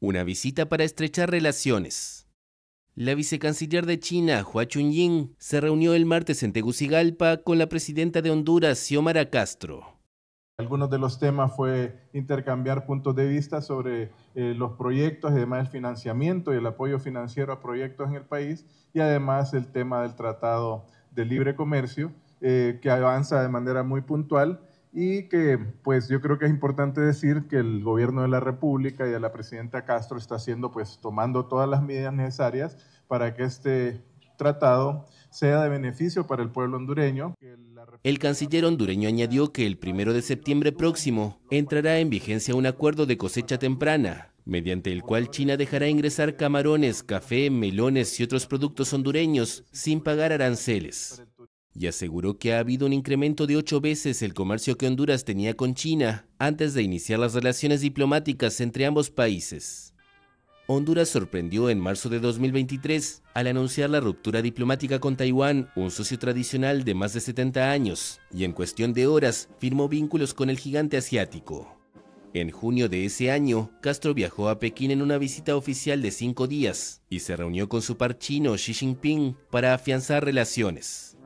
Una visita para estrechar relaciones. La vicecanciller de China, Hua Chunying, se reunió el martes en Tegucigalpa con la presidenta de Honduras, Xiomara Castro. Algunos de los temas fue intercambiar puntos de vista sobre eh, los proyectos además el financiamiento y el apoyo financiero a proyectos en el país y además el tema del Tratado de Libre Comercio eh, que avanza de manera muy puntual y que pues yo creo que es importante decir que el gobierno de la República y de la presidenta Castro está haciendo pues tomando todas las medidas necesarias para que este tratado sea de beneficio para el pueblo hondureño. El canciller hondureño añadió que el primero de septiembre próximo entrará en vigencia un acuerdo de cosecha temprana, mediante el cual China dejará ingresar camarones, café, melones y otros productos hondureños sin pagar aranceles y aseguró que ha habido un incremento de ocho veces el comercio que Honduras tenía con China antes de iniciar las relaciones diplomáticas entre ambos países. Honduras sorprendió en marzo de 2023 al anunciar la ruptura diplomática con Taiwán, un socio tradicional de más de 70 años, y en cuestión de horas firmó vínculos con el gigante asiático. En junio de ese año, Castro viajó a Pekín en una visita oficial de cinco días y se reunió con su par chino Xi Jinping para afianzar relaciones.